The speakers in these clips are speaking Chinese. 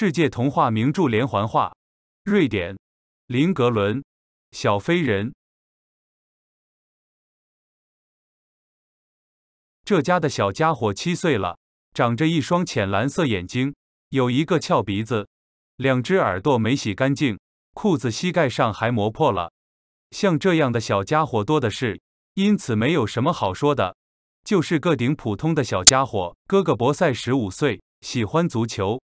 世界童话名著连环画，瑞典，林格伦，小飞人。这家的小家伙七岁了，长着一双浅蓝色眼睛，有一个翘鼻子，两只耳朵没洗干净，裤子膝盖上还磨破了。像这样的小家伙多的是，因此没有什么好说的，就是个顶普通的小家伙。哥哥博塞十五岁，喜欢足球。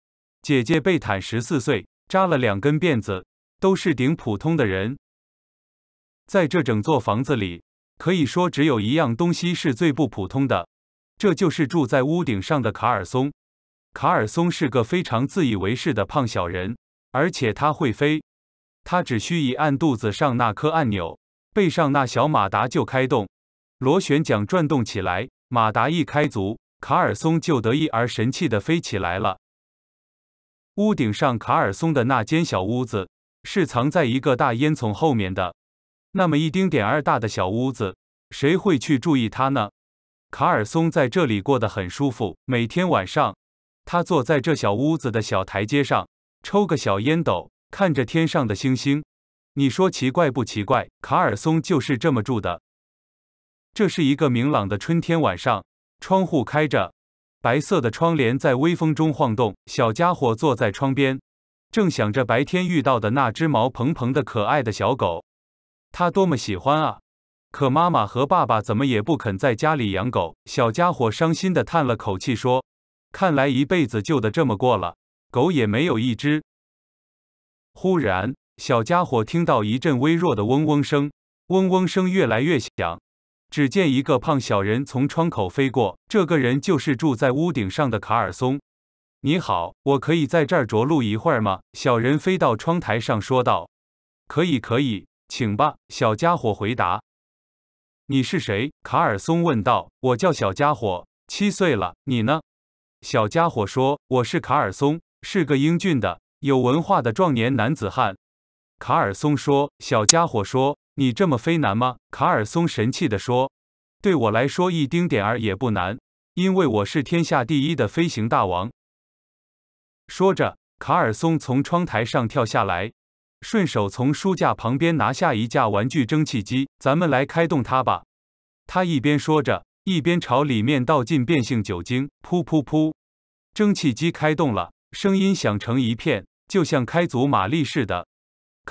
姐姐贝坦十四岁，扎了两根辫子，都是顶普通的人。在这整座房子里，可以说只有一样东西是最不普通的，这就是住在屋顶上的卡尔松。卡尔松是个非常自以为是的胖小人，而且他会飞。他只需一按肚子上那颗按钮，背上那小马达就开动，螺旋桨转动起来，马达一开足，卡尔松就得意而神气地飞起来了。屋顶上卡尔松的那间小屋子是藏在一个大烟囱后面的，那么一丁点儿大的小屋子，谁会去注意它呢？卡尔松在这里过得很舒服，每天晚上他坐在这小屋子的小台阶上，抽个小烟斗，看着天上的星星。你说奇怪不奇怪？卡尔松就是这么住的。这是一个明朗的春天晚上，窗户开着。白色的窗帘在微风中晃动，小家伙坐在窗边，正想着白天遇到的那只毛蓬蓬的可爱的小狗，他多么喜欢啊！可妈妈和爸爸怎么也不肯在家里养狗。小家伙伤心地叹了口气说：“看来一辈子就得这么过了，狗也没有一只。”忽然，小家伙听到一阵微弱的嗡嗡声，嗡嗡声越来越响。只见一个胖小人从窗口飞过，这个人就是住在屋顶上的卡尔松。你好，我可以在这儿着陆一会儿吗？小人飞到窗台上说道：“可以，可以，请吧。”小家伙回答。“你是谁？”卡尔松问道。“我叫小家伙，七岁了。”你呢？小家伙说：“我是卡尔松，是个英俊的、有文化的壮年男子汉。”卡尔松说。小家伙说。你这么飞难吗？卡尔松神气地说：“对我来说，一丁点儿也不难，因为我是天下第一的飞行大王。”说着，卡尔松从窗台上跳下来，顺手从书架旁边拿下一架玩具蒸汽机，“咱们来开动它吧！”他一边说着，一边朝里面倒进变性酒精。噗噗噗，蒸汽机开动了，声音响成一片，就像开足马力似的。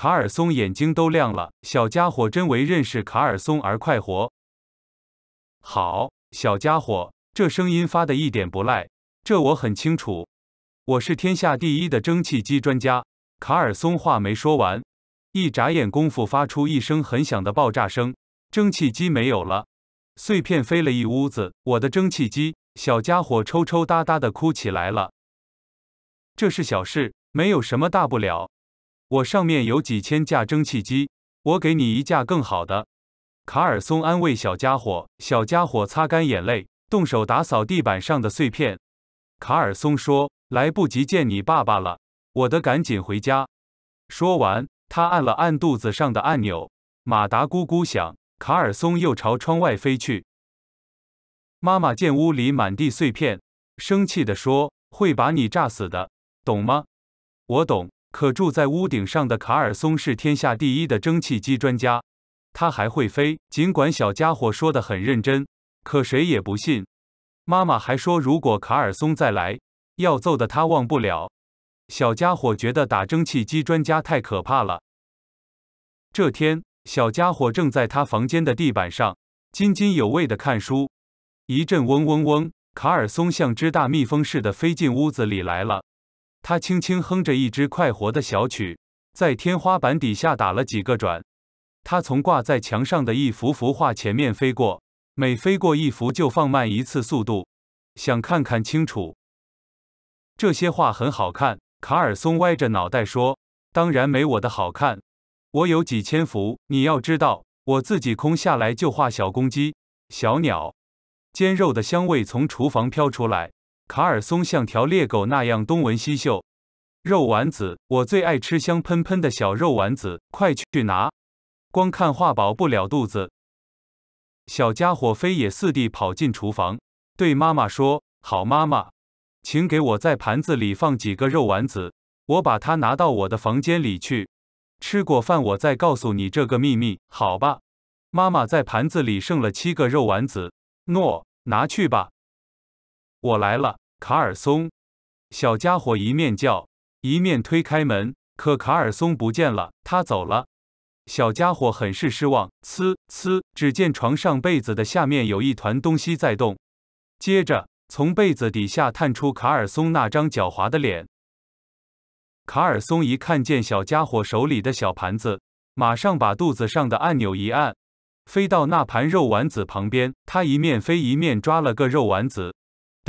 卡尔松眼睛都亮了，小家伙真为认识卡尔松而快活。好，小家伙，这声音发的一点不赖，这我很清楚，我是天下第一的蒸汽机专家。卡尔松话没说完，一眨眼功夫发出一声很响的爆炸声，蒸汽机没有了，碎片飞了一屋子。我的蒸汽机，小家伙抽抽搭搭的哭起来了。这是小事，没有什么大不了。我上面有几千架蒸汽机，我给你一架更好的。卡尔松安慰小家伙，小家伙擦干眼泪，动手打扫地板上的碎片。卡尔松说：“来不及见你爸爸了，我得赶紧回家。”说完，他按了按肚子上的按钮，马达咕咕响，卡尔松又朝窗外飞去。妈妈见屋里满地碎片，生气地说：“会把你炸死的，懂吗？”“我懂。”可住在屋顶上的卡尔松是天下第一的蒸汽机专家，他还会飞。尽管小家伙说得很认真，可谁也不信。妈妈还说，如果卡尔松再来，要揍的他忘不了。小家伙觉得打蒸汽机专家太可怕了。这天，小家伙正在他房间的地板上津津有味地看书，一阵嗡嗡嗡，卡尔松像只大蜜蜂似的飞进屋子里来了。他轻轻哼着一支快活的小曲，在天花板底下打了几个转。他从挂在墙上的一幅幅画前面飞过，每飞过一幅就放慢一次速度，想看看清楚。这些画很好看，卡尔松歪着脑袋说：“当然没我的好看，我有几千幅。你要知道，我自己空下来就画小公鸡、小鸟。”煎肉的香味从厨房飘出来。卡尔松像条猎狗那样东闻西嗅，肉丸子，我最爱吃香喷喷的小肉丸子，快去拿！光看画饱不了肚子，小家伙飞也似地跑进厨房，对妈妈说：“好妈妈，请给我在盘子里放几个肉丸子，我把它拿到我的房间里去。吃过饭，我再告诉你这个秘密，好吧？”妈妈在盘子里剩了七个肉丸子，诺，拿去吧。我来了，卡尔松！小家伙一面叫，一面推开门，可卡尔松不见了，他走了。小家伙很是失望。呲呲，只见床上被子的下面有一团东西在动，接着从被子底下探出卡尔松那张狡猾的脸。卡尔松一看见小家伙手里的小盘子，马上把肚子上的按钮一按，飞到那盘肉丸子旁边。他一面飞一面抓了个肉丸子。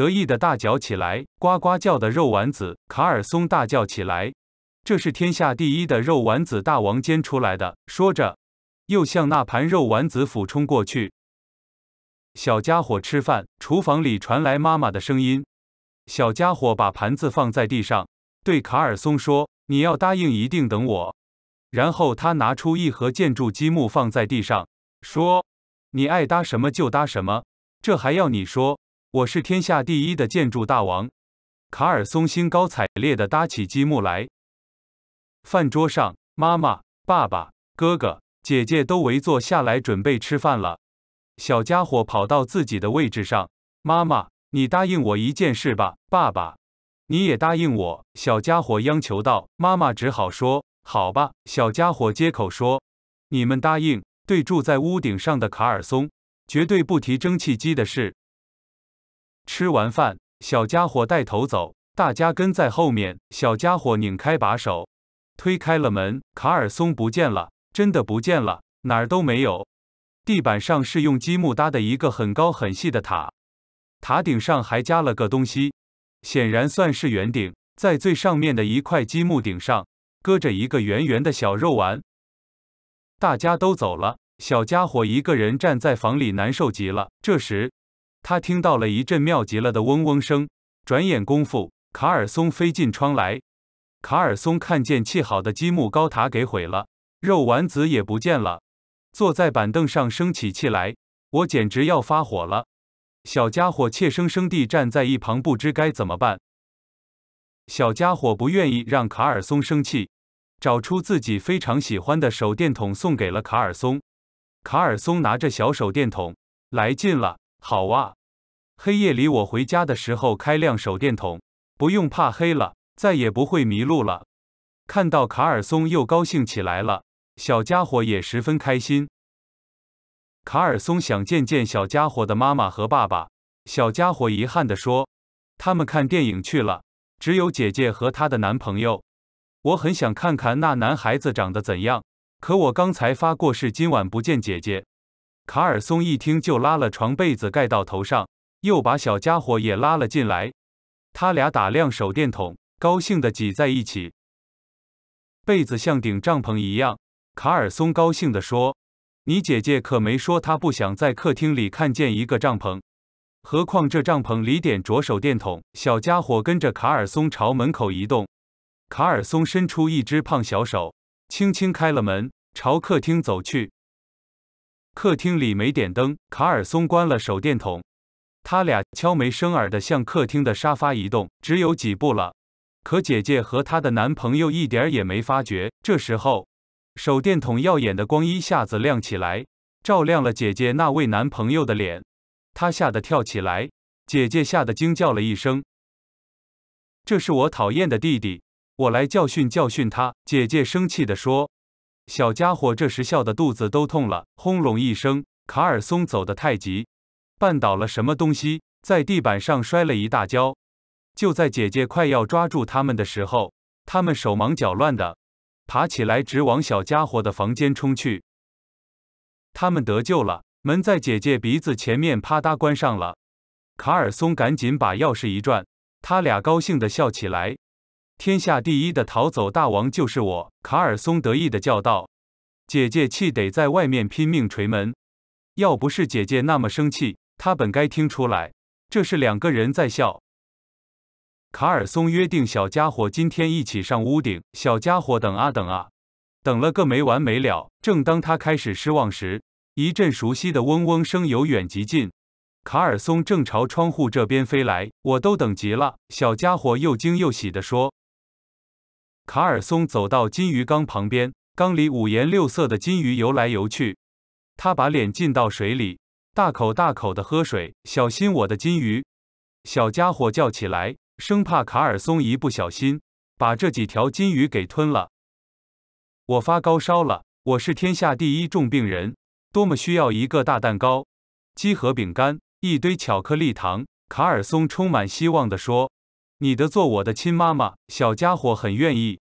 得意的大叫起来，呱呱叫的肉丸子，卡尔松大叫起来：“这是天下第一的肉丸子大王煎出来的！”说着，又向那盘肉丸子俯冲过去。小家伙吃饭，厨房里传来妈妈的声音。小家伙把盘子放在地上，对卡尔松说：“你要答应一定等我。”然后他拿出一盒建筑积木放在地上，说：“你爱搭什么就搭什么，这还要你说？”我是天下第一的建筑大王，卡尔松兴高采烈地搭起积木来。饭桌上，妈妈、爸爸、哥哥、姐姐都围坐下来准备吃饭了。小家伙跑到自己的位置上：“妈妈，你答应我一件事吧；爸爸，你也答应我。”小家伙央求道。妈妈只好说：“好吧。”小家伙接口说：“你们答应对住在屋顶上的卡尔松，绝对不提蒸汽机的事。”吃完饭，小家伙带头走，大家跟在后面。小家伙拧开把手，推开了门。卡尔松不见了，真的不见了，哪儿都没有。地板上是用积木搭的一个很高很细的塔，塔顶上还加了个东西，显然算是圆顶，在最上面的一块积木顶上搁着一个圆圆的小肉丸。大家都走了，小家伙一个人站在房里，难受极了。这时。他听到了一阵妙极了的嗡嗡声，转眼功夫，卡尔松飞进窗来。卡尔松看见砌好的积木高塔给毁了，肉丸子也不见了，坐在板凳上升起气来，我简直要发火了。小家伙怯生生地站在一旁，不知该怎么办。小家伙不愿意让卡尔松生气，找出自己非常喜欢的手电筒送给了卡尔松。卡尔松拿着小手电筒，来劲了。好哇，黑夜里我回家的时候开亮手电筒，不用怕黑了，再也不会迷路了。看到卡尔松又高兴起来了，小家伙也十分开心。卡尔松想见见小家伙的妈妈和爸爸，小家伙遗憾地说：“他们看电影去了，只有姐姐和她的男朋友。我很想看看那男孩子长得怎样，可我刚才发过誓，今晚不见姐姐。”卡尔松一听就拉了床被子盖到头上，又把小家伙也拉了进来。他俩打亮手电筒，高兴的挤在一起。被子像顶帐篷一样。卡尔松高兴地说：“你姐姐可没说她不想在客厅里看见一个帐篷，何况这帐篷里点着手电筒。”小家伙跟着卡尔松朝门口移动。卡尔松伸出一只胖小手，轻轻开了门，朝客厅走去。客厅里没点灯，卡尔松关了手电筒。他俩悄没声儿地向客厅的沙发移动，只有几步了。可姐姐和她的男朋友一点也没发觉。这时候，手电筒耀眼的光一下子亮起来，照亮了姐姐那位男朋友的脸。他吓得跳起来，姐姐吓得惊叫了一声：“这是我讨厌的弟弟，我来教训教训他！”姐姐生气地说。小家伙这时笑得肚子都痛了。轰隆一声，卡尔松走得太急，绊倒了什么东西，在地板上摔了一大跤。就在姐姐快要抓住他们的时候，他们手忙脚乱的爬起来，直往小家伙的房间冲去。他们得救了，门在姐姐鼻子前面啪嗒关上了。卡尔松赶紧把钥匙一转，他俩高兴地笑起来。天下第一的逃走大王就是我，卡尔松得意地叫道。姐姐气得在外面拼命捶门，要不是姐姐那么生气，他本该听出来这是两个人在笑。卡尔松约定小家伙今天一起上屋顶，小家伙等啊等啊，等了个没完没了。正当他开始失望时，一阵熟悉的嗡嗡声由远及近，卡尔松正朝窗户这边飞来。我都等急了，小家伙又惊又喜地说。卡尔松走到金鱼缸旁边，缸里五颜六色的金鱼游来游去。他把脸浸到水里，大口大口的喝水。小心我的金鱼！小家伙叫起来，生怕卡尔松一不小心把这几条金鱼给吞了。我发高烧了，我是天下第一重病人，多么需要一个大蛋糕、鸡和饼干、一堆巧克力糖！卡尔松充满希望地说。你的做我的亲妈妈，小家伙很愿意，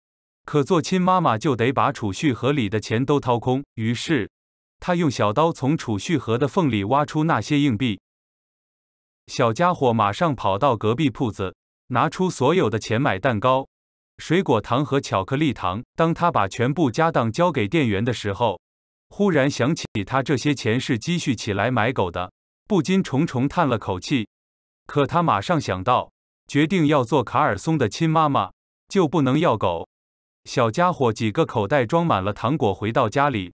可做亲妈妈就得把储蓄盒里的钱都掏空。于是，他用小刀从储蓄盒的缝里挖出那些硬币。小家伙马上跑到隔壁铺子，拿出所有的钱买蛋糕、水果糖和巧克力糖。当他把全部家当交给店员的时候，忽然想起他这些钱是积蓄起来买狗的，不禁重重叹了口气。可他马上想到。决定要做卡尔松的亲妈妈，就不能要狗。小家伙几个口袋装满了糖果，回到家里。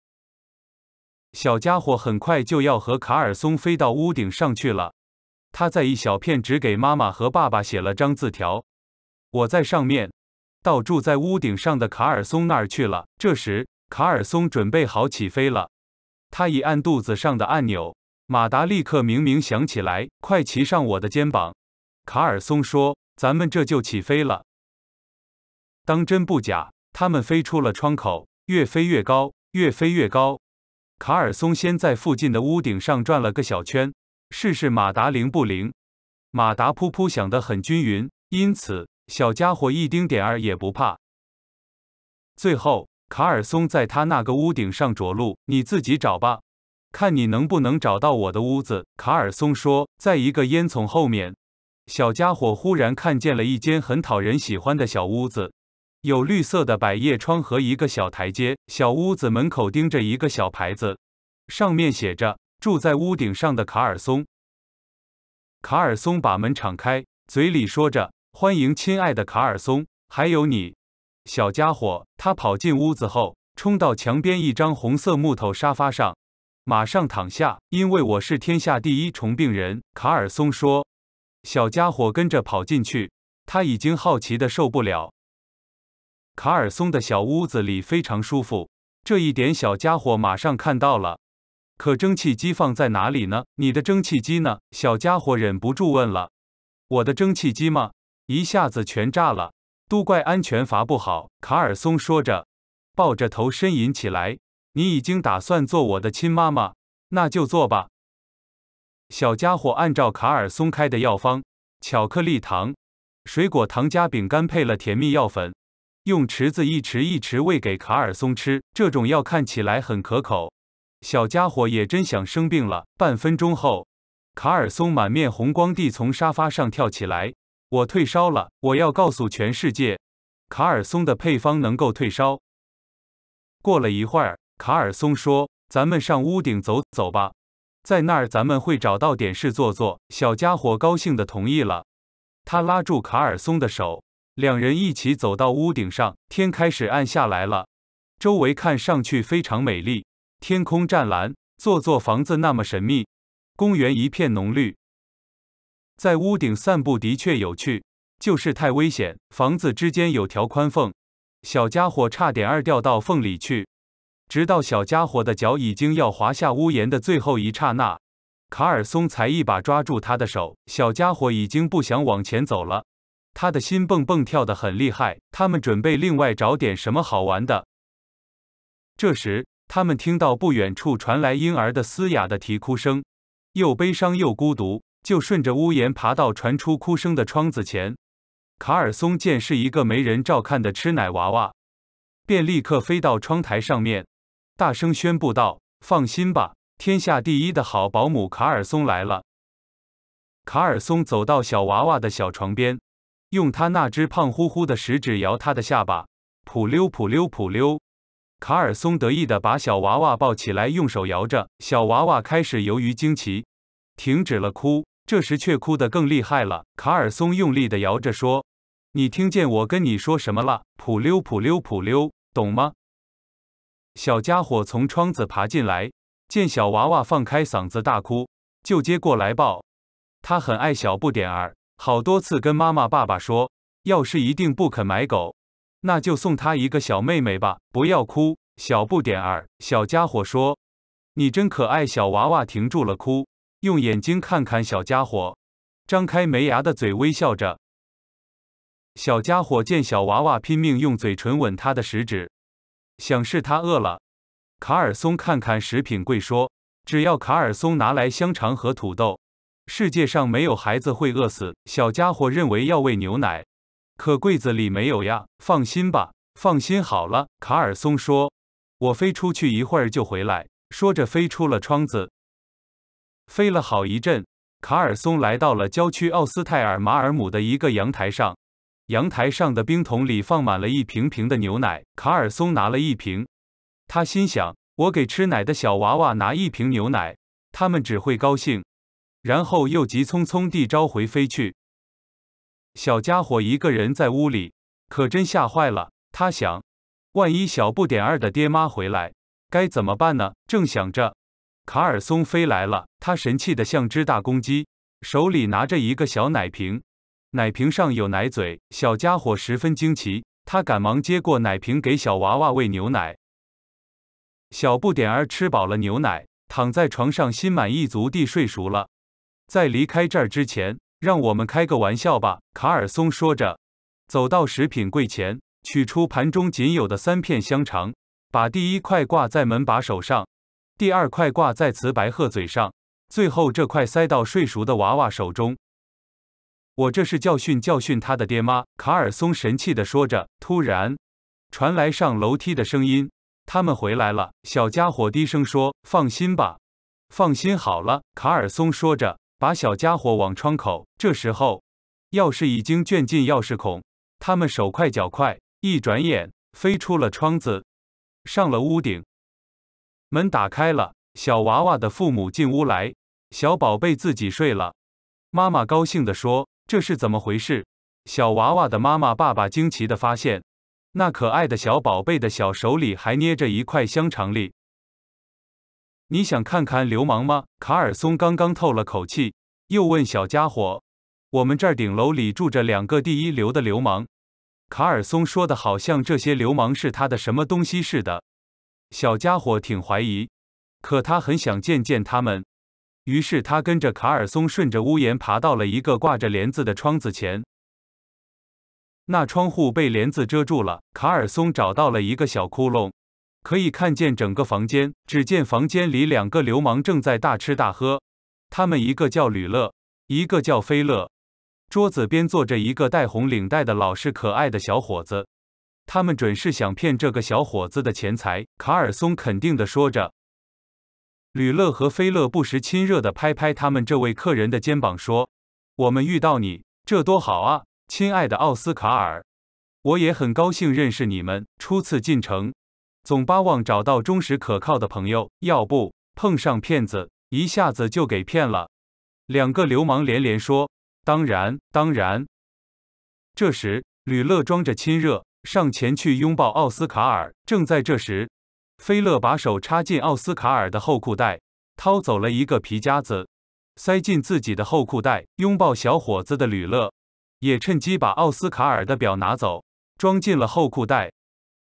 小家伙很快就要和卡尔松飞到屋顶上去了。他在一小片纸给妈妈和爸爸写了张字条：“我在上面，到住在屋顶上的卡尔松那儿去了。”这时，卡尔松准备好起飞了。他一按肚子上的按钮，马达立刻明明响起来。快骑上我的肩膀！卡尔松说：“咱们这就起飞了，当真不假。他们飞出了窗口，越飞越高，越飞越高。卡尔松先在附近的屋顶上转了个小圈，试试马达灵不灵。马达噗噗响得很均匀，因此小家伙一丁点儿也不怕。最后，卡尔松在他那个屋顶上着陆。你自己找吧，看你能不能找到我的屋子。”卡尔松说：“在一个烟囱后面。”小家伙忽然看见了一间很讨人喜欢的小屋子，有绿色的百叶窗和一个小台阶。小屋子门口钉着一个小牌子，上面写着“住在屋顶上的卡尔松”。卡尔松把门敞开，嘴里说着：“欢迎，亲爱的卡尔松，还有你，小家伙。”他跑进屋子后，冲到墙边一张红色木头沙发上，马上躺下，因为我是天下第一虫病人。”卡尔松说。小家伙跟着跑进去，他已经好奇的受不了。卡尔松的小屋子里非常舒服，这一点小家伙马上看到了。可蒸汽机放在哪里呢？你的蒸汽机呢？小家伙忍不住问了。“我的蒸汽机吗？”一下子全炸了，都怪安全阀不好。卡尔松说着，抱着头呻吟起来。“你已经打算做我的亲妈妈？那就做吧。”小家伙按照卡尔松开的药方，巧克力糖、水果糖加饼干配了甜蜜药粉，用池子一池一池喂给卡尔松吃。这种药看起来很可口，小家伙也真想生病了。半分钟后，卡尔松满面红光地从沙发上跳起来：“我退烧了！我要告诉全世界，卡尔松的配方能够退烧。”过了一会儿，卡尔松说：“咱们上屋顶走走吧。”在那儿，咱们会找到点事做做。小家伙高兴地同意了，他拉住卡尔松的手，两人一起走到屋顶上。天开始暗下来了，周围看上去非常美丽，天空湛蓝，座座房子那么神秘，公园一片浓绿。在屋顶散步的确有趣，就是太危险。房子之间有条宽缝，小家伙差点儿掉到缝里去。直到小家伙的脚已经要滑下屋檐的最后一刹那，卡尔松才一把抓住他的手。小家伙已经不想往前走了，他的心蹦蹦跳得很厉害。他们准备另外找点什么好玩的。这时，他们听到不远处传来婴儿的嘶哑的啼哭声，又悲伤又孤独，就顺着屋檐爬到传出哭声的窗子前。卡尔松见是一个没人照看的吃奶娃娃，便立刻飞到窗台上面。大声宣布道：“放心吧，天下第一的好保姆卡尔松来了。”卡尔松走到小娃娃的小床边，用他那只胖乎乎的食指摇他的下巴，扑溜扑溜扑溜。卡尔松得意地把小娃娃抱起来，用手摇着。小娃娃开始由于惊奇，停止了哭，这时却哭得更厉害了。卡尔松用力地摇着说：“你听见我跟你说什么了？扑溜扑溜扑溜，懂吗？”小家伙从窗子爬进来，见小娃娃放开嗓子大哭，就接过来抱。他很爱小不点儿，好多次跟妈妈爸爸说，要是一定不肯买狗，那就送他一个小妹妹吧。不要哭，小不点儿。小家伙说：“你真可爱。”小娃娃停住了哭，用眼睛看看小家伙，张开没牙的嘴微笑着。小家伙见小娃娃拼命用嘴唇吻他的食指。想是他饿了。卡尔松看看食品柜，说：“只要卡尔松拿来香肠和土豆，世界上没有孩子会饿死。”小家伙认为要喂牛奶，可柜子里没有呀。放心吧，放心好了。卡尔松说：“我飞出去一会儿就回来。”说着飞出了窗子，飞了好一阵，卡尔松来到了郊区奥斯泰尔马尔姆的一个阳台上。阳台上的冰桶里放满了一瓶瓶的牛奶。卡尔松拿了一瓶，他心想：“我给吃奶的小娃娃拿一瓶牛奶，他们只会高兴。”然后又急匆匆地召回飞去。小家伙一个人在屋里，可真吓坏了。他想：“万一小不点二的爹妈回来，该怎么办呢？”正想着，卡尔松飞来了，他神气的像只大公鸡，手里拿着一个小奶瓶。奶瓶上有奶嘴，小家伙十分惊奇。他赶忙接过奶瓶，给小娃娃喂牛奶。小不点儿吃饱了牛奶，躺在床上，心满意足地睡熟了。在离开这儿之前，让我们开个玩笑吧，卡尔松说着，走到食品柜前，取出盘中仅有的三片香肠，把第一块挂在门把手上，第二块挂在雌白鹤嘴上，最后这块塞到睡熟的娃娃手中。我这是教训教训他的爹妈，卡尔松神气地说着。突然，传来上楼梯的声音，他们回来了。小家伙低声说：“放心吧，放心好了。”卡尔松说着，把小家伙往窗口。这时候，钥匙已经卷进钥匙孔。他们手快脚快，一转眼飞出了窗子，上了屋顶。门打开了，小娃娃的父母进屋来。小宝贝自己睡了，妈妈高兴地说。这是怎么回事？小娃娃的妈妈、爸爸惊奇的发现，那可爱的小宝贝的小手里还捏着一块香肠粒。你想看看流氓吗？卡尔松刚刚透了口气，又问小家伙：“我们这儿顶楼里住着两个第一流的流氓。”卡尔松说的，好像这些流氓是他的什么东西似的。小家伙挺怀疑，可他很想见见他们。于是他跟着卡尔松顺着屋檐爬到了一个挂着帘子的窗子前，那窗户被帘子遮住了。卡尔松找到了一个小窟窿，可以看见整个房间。只见房间里两个流氓正在大吃大喝，他们一个叫吕乐，一个叫菲乐。桌子边坐着一个戴红领带的老实可爱的小伙子，他们准是想骗这个小伙子的钱财。卡尔松肯定地说着。吕乐和菲乐不时亲热地拍拍他们这位客人的肩膀，说：“我们遇到你，这多好啊，亲爱的奥斯卡尔！我也很高兴认识你们。初次进城，总巴望找到忠实可靠的朋友，要不碰上骗子，一下子就给骗了。”两个流氓连连说：“当然，当然。”这时，吕乐装着亲热上前去拥抱奥斯卡尔。正在这时，菲勒把手插进奥斯卡尔的后裤袋，掏走了一个皮夹子，塞进自己的后裤袋。拥抱小伙子的吕乐，也趁机把奥斯卡尔的表拿走，装进了后裤袋。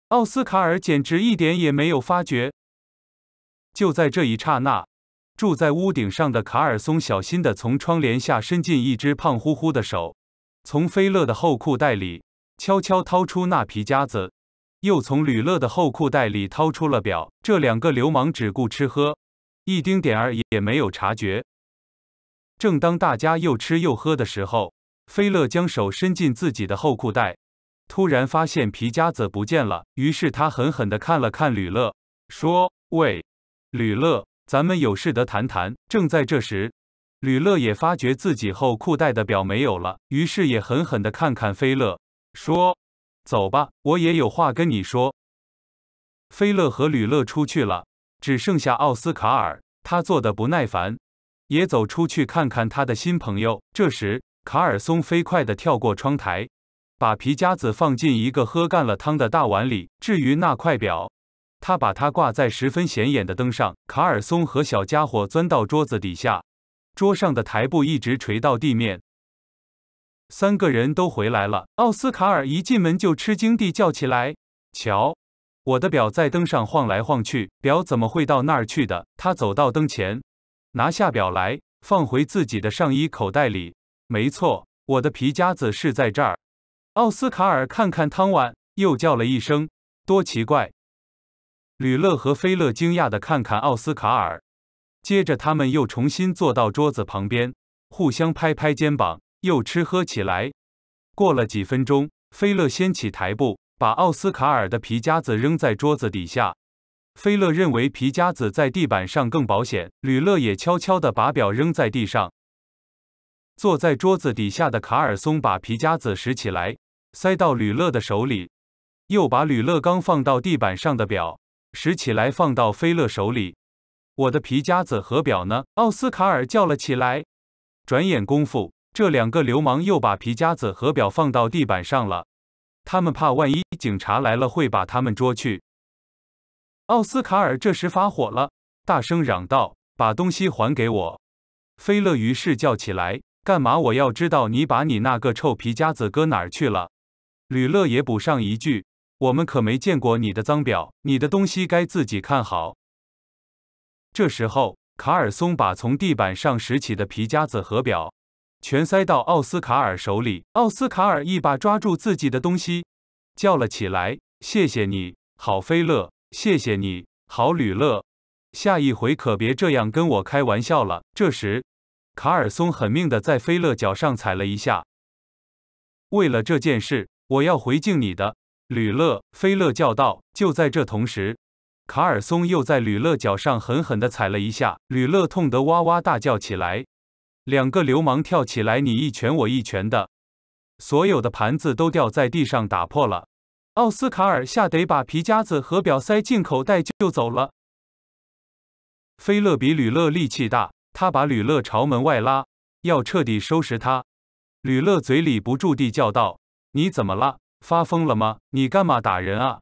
奥斯卡尔简直一点也没有发觉。就在这一刹那，住在屋顶上的卡尔松小心地从窗帘下伸进一只胖乎乎的手，从菲勒的后裤袋里悄悄掏出那皮夹子。又从吕乐的后裤袋里掏出了表，这两个流氓只顾吃喝，一丁点儿也没有察觉。正当大家又吃又喝的时候，菲乐将手伸进自己的后裤袋，突然发现皮夹子不见了，于是他狠狠地看了看吕乐，说：“喂，吕乐，咱们有事得谈谈。”正在这时，吕乐也发觉自己后裤袋的表没有了，于是也狠狠地看看菲乐，说。走吧，我也有话跟你说。菲勒和吕勒出去了，只剩下奥斯卡尔，他坐的不耐烦，也走出去看看他的新朋友。这时，卡尔松飞快的跳过窗台，把皮夹子放进一个喝干了汤的大碗里。至于那块表，他把它挂在十分显眼的灯上。卡尔松和小家伙钻到桌子底下，桌上的台布一直垂到地面。三个人都回来了。奥斯卡尔一进门就吃惊地叫起来：“瞧，我的表在灯上晃来晃去，表怎么会到那儿去的？”他走到灯前，拿下表来，放回自己的上衣口袋里。没错，我的皮夹子是在这儿。奥斯卡尔看看汤碗，又叫了一声：“多奇怪！”吕勒和菲勒惊讶地看看奥斯卡尔，接着他们又重新坐到桌子旁边，互相拍拍肩膀。又吃喝起来。过了几分钟，菲勒掀起台布，把奥斯卡尔的皮夹子扔在桌子底下。菲勒认为皮夹子在地板上更保险。吕勒也悄悄地把表扔在地上。坐在桌子底下的卡尔松把皮夹子拾起来，塞到吕勒的手里，又把吕勒刚放到地板上的表拾起来放到菲勒手里。我的皮夹子和表呢？奥斯卡尔叫了起来。转眼功夫。这两个流氓又把皮夹子和表放到地板上了，他们怕万一警察来了会把他们捉去。奥斯卡尔这时发火了，大声嚷道：“把东西还给我！”菲勒于是叫起来：“干嘛？我要知道你把你那个臭皮夹子搁哪儿去了！”吕乐也补上一句：“我们可没见过你的脏表，你的东西该自己看好。”这时候，卡尔松把从地板上拾起的皮夹子和表。全塞到奥斯卡尔手里，奥斯卡尔一把抓住自己的东西，叫了起来：“谢谢你，好菲勒，谢谢你，好吕勒，下一回可别这样跟我开玩笑了。”这时，卡尔松狠命地在菲勒脚上踩了一下。为了这件事，我要回敬你的，吕勒，菲勒叫道。就在这同时，卡尔松又在吕勒脚上狠狠地踩了一下，吕勒痛得哇哇大叫起来。两个流氓跳起来，你一拳我一拳的，所有的盘子都掉在地上，打破了。奥斯卡尔吓得把皮夹子和表塞进口袋就走了。菲勒比吕勒力气大，他把吕勒朝门外拉，要彻底收拾他。吕勒嘴里不住地叫道：“你怎么了？发疯了吗？你干嘛打人啊？”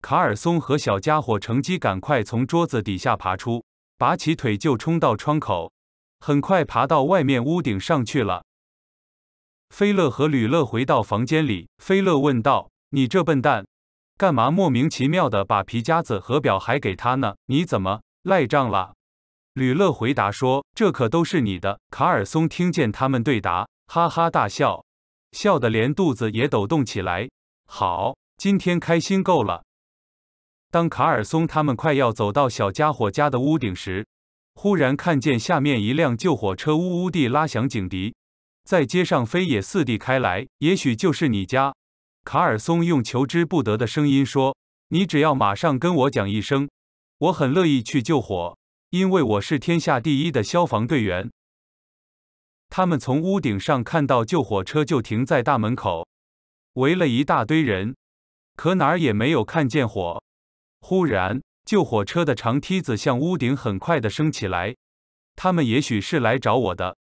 卡尔松和小家伙乘机赶快从桌子底下爬出，拔起腿就冲到窗口。很快爬到外面屋顶上去了。菲勒和吕勒回到房间里，菲勒问道：“你这笨蛋，干嘛莫名其妙的把皮夹子和表还给他呢？你怎么赖账了？”吕勒回答说：“这可都是你的。”卡尔松听见他们对答，哈哈大笑，笑得连肚子也抖动起来。好，今天开心够了。当卡尔松他们快要走到小家伙家的屋顶时，忽然看见下面一辆救火车呜呜地拉响警笛，在街上飞也似地开来。也许就是你家，卡尔松用求之不得的声音说：“你只要马上跟我讲一声，我很乐意去救火，因为我是天下第一的消防队员。”他们从屋顶上看到救火车就停在大门口，围了一大堆人，可哪儿也没有看见火。忽然。救火车的长梯子向屋顶很快地升起来，他们也许是来找我的。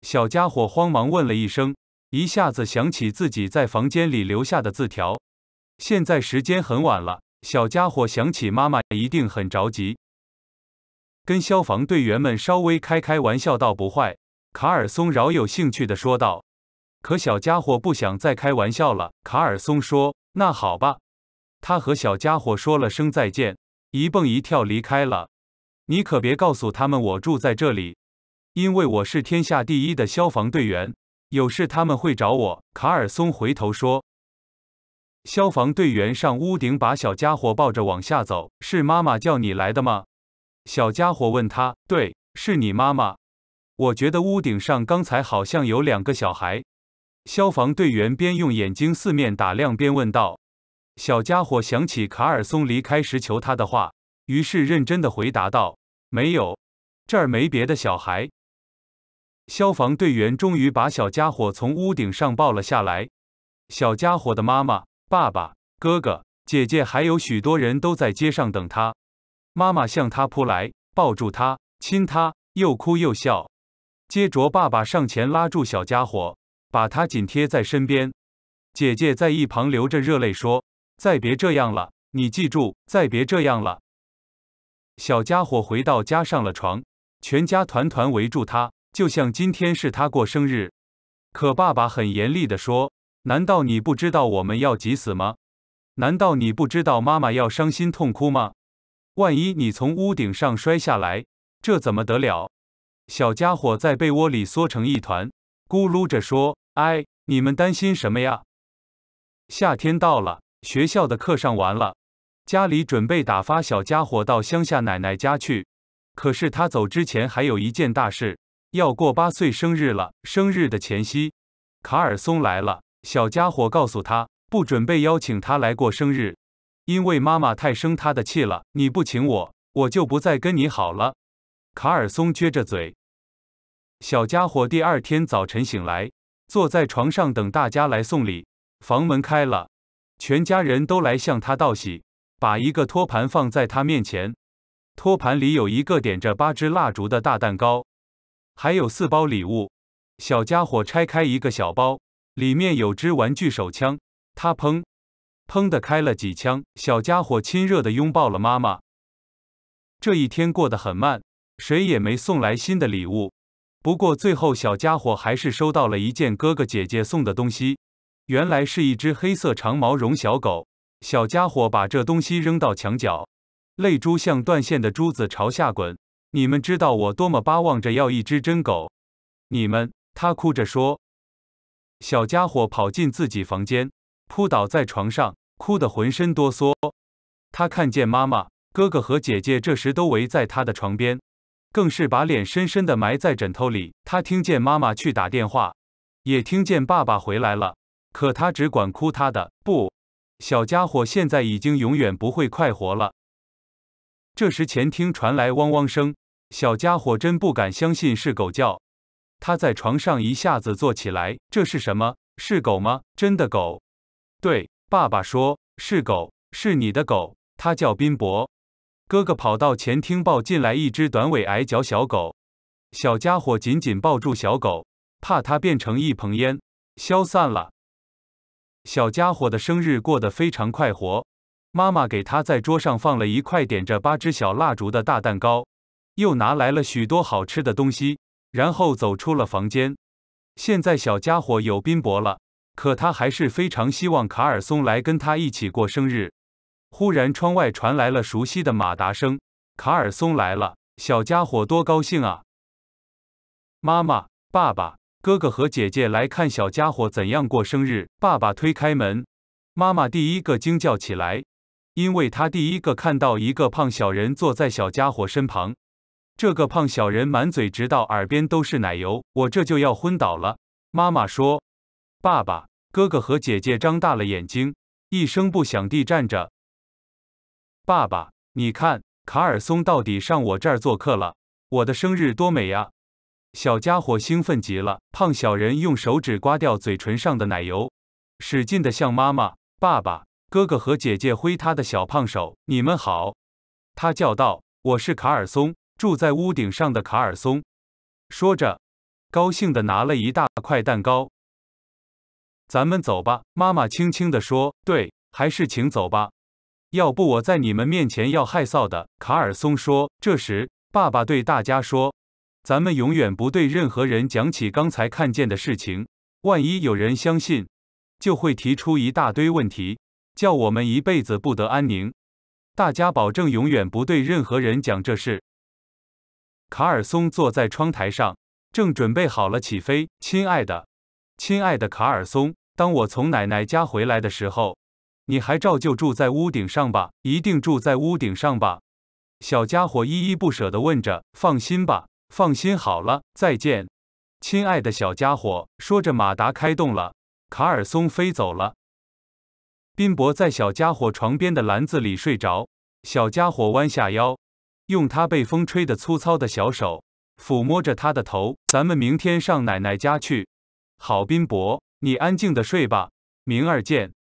小家伙慌忙问了一声，一下子想起自己在房间里留下的字条。现在时间很晚了，小家伙想起妈妈一定很着急，跟消防队员们稍微开开玩笑倒不坏。卡尔松饶有兴趣地说道。可小家伙不想再开玩笑了。卡尔松说：“那好吧。”他和小家伙说了声再见。一蹦一跳离开了。你可别告诉他们我住在这里，因为我是天下第一的消防队员。有事他们会找我。卡尔松回头说：“消防队员上屋顶，把小家伙抱着往下走。是妈妈叫你来的吗？”小家伙问他：“对，是你妈妈。”我觉得屋顶上刚才好像有两个小孩。消防队员边用眼睛四面打量，边问道。小家伙想起卡尔松离开时求他的话，于是认真的回答道：“没有，这儿没别的小孩。”消防队员终于把小家伙从屋顶上抱了下来。小家伙的妈妈、爸爸、哥哥、姐姐还有许多人都在街上等他。妈妈向他扑来，抱住他，亲他，又哭又笑。接着，爸爸上前拉住小家伙，把他紧贴在身边。姐姐在一旁流着热泪说。再别这样了，你记住，再别这样了。小家伙回到家上了床，全家团团围住他，就像今天是他过生日。可爸爸很严厉的说：“难道你不知道我们要急死吗？难道你不知道妈妈要伤心痛哭吗？万一你从屋顶上摔下来，这怎么得了？”小家伙在被窝里缩成一团，咕噜着说：“哎，你们担心什么呀？夏天到了。”学校的课上完了，家里准备打发小家伙到乡下奶奶家去。可是他走之前还有一件大事，要过八岁生日了。生日的前夕，卡尔松来了。小家伙告诉他，不准备邀请他来过生日，因为妈妈太生他的气了。你不请我，我就不再跟你好了。卡尔松撅着嘴。小家伙第二天早晨醒来，坐在床上等大家来送礼。房门开了。全家人都来向他道喜，把一个托盘放在他面前，托盘里有一个点着八支蜡烛的大蛋糕，还有四包礼物。小家伙拆开一个小包，里面有只玩具手枪，他砰砰的开了几枪。小家伙亲热的拥抱了妈妈。这一天过得很慢，谁也没送来新的礼物。不过最后，小家伙还是收到了一件哥哥姐姐送的东西。原来是一只黑色长毛绒小狗，小家伙把这东西扔到墙角，泪珠像断线的珠子朝下滚。你们知道我多么巴望着要一只真狗？你们，他哭着说。小家伙跑进自己房间，扑倒在床上，哭得浑身哆嗦。他看见妈妈、哥哥和姐姐这时都围在他的床边，更是把脸深深的埋在枕头里。他听见妈妈去打电话，也听见爸爸回来了。可他只管哭他的不，小家伙现在已经永远不会快活了。这时前厅传来汪汪声，小家伙真不敢相信是狗叫。他在床上一下子坐起来，这是什么？是狗吗？真的狗？对，爸爸说是狗，是你的狗，它叫宾博。哥哥跑到前厅抱进来一只短尾矮脚小狗，小家伙紧紧抱住小狗，怕它变成一捧烟消散了。小家伙的生日过得非常快活，妈妈给他在桌上放了一块点着八只小蜡烛的大蛋糕，又拿来了许多好吃的东西，然后走出了房间。现在小家伙有宾伯了，可他还是非常希望卡尔松来跟他一起过生日。忽然，窗外传来了熟悉的马达声，卡尔松来了，小家伙多高兴啊！妈妈，爸爸。哥哥和姐姐来看小家伙怎样过生日。爸爸推开门，妈妈第一个惊叫起来，因为她第一个看到一个胖小人坐在小家伙身旁。这个胖小人满嘴直到耳边都是奶油，我这就要昏倒了。妈妈说：“爸爸，哥哥和姐姐张大了眼睛，一声不响地站着。”爸爸，你看，卡尔松到底上我这儿做客了。我的生日多美呀！小家伙兴奋极了，胖小人用手指刮掉嘴唇上的奶油，使劲的向妈妈、爸爸、哥哥和姐姐挥他的小胖手。“你们好！”他叫道，“我是卡尔松，住在屋顶上的卡尔松。”说着，高兴的拿了一大块蛋糕。“咱们走吧。”妈妈轻轻地说。“对，还是请走吧，要不我在你们面前要害臊的。”卡尔松说。这时，爸爸对大家说。咱们永远不对任何人讲起刚才看见的事情，万一有人相信，就会提出一大堆问题，叫我们一辈子不得安宁。大家保证永远不对任何人讲这事。卡尔松坐在窗台上，正准备好了起飞。亲爱的，亲爱的卡尔松，当我从奶奶家回来的时候，你还照旧住在屋顶上吧？一定住在屋顶上吧？小家伙依依不舍地问着。放心吧。放心好了，再见，亲爱的小家伙。说着，马达开动了，卡尔松飞走了。宾伯在小家伙床边的篮子里睡着，小家伙弯下腰，用他被风吹得粗糙的小手抚摸着他的头。咱们明天上奶奶家去，好，宾伯，你安静的睡吧，明儿见。